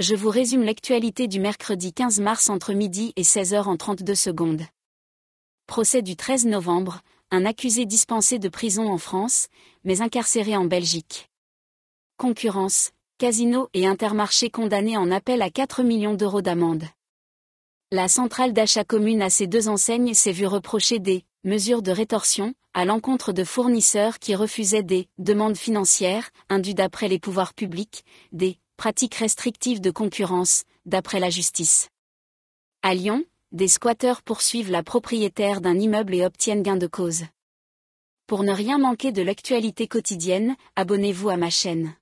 je vous résume l'actualité du mercredi 15 mars entre midi et 16h en 32 secondes. Procès du 13 novembre, un accusé dispensé de prison en France, mais incarcéré en Belgique. Concurrence, Casino et Intermarché condamnés en appel à 4 millions d'euros d'amende. La centrale d'achat commune à ces deux enseignes s'est vue reprocher des mesures de rétorsion à l'encontre de fournisseurs qui refusaient des demandes financières indues d'après les pouvoirs publics, des pratique restrictive de concurrence, d'après la justice. À Lyon, des squatteurs poursuivent la propriétaire d'un immeuble et obtiennent gain de cause. Pour ne rien manquer de l'actualité quotidienne, abonnez-vous à ma chaîne.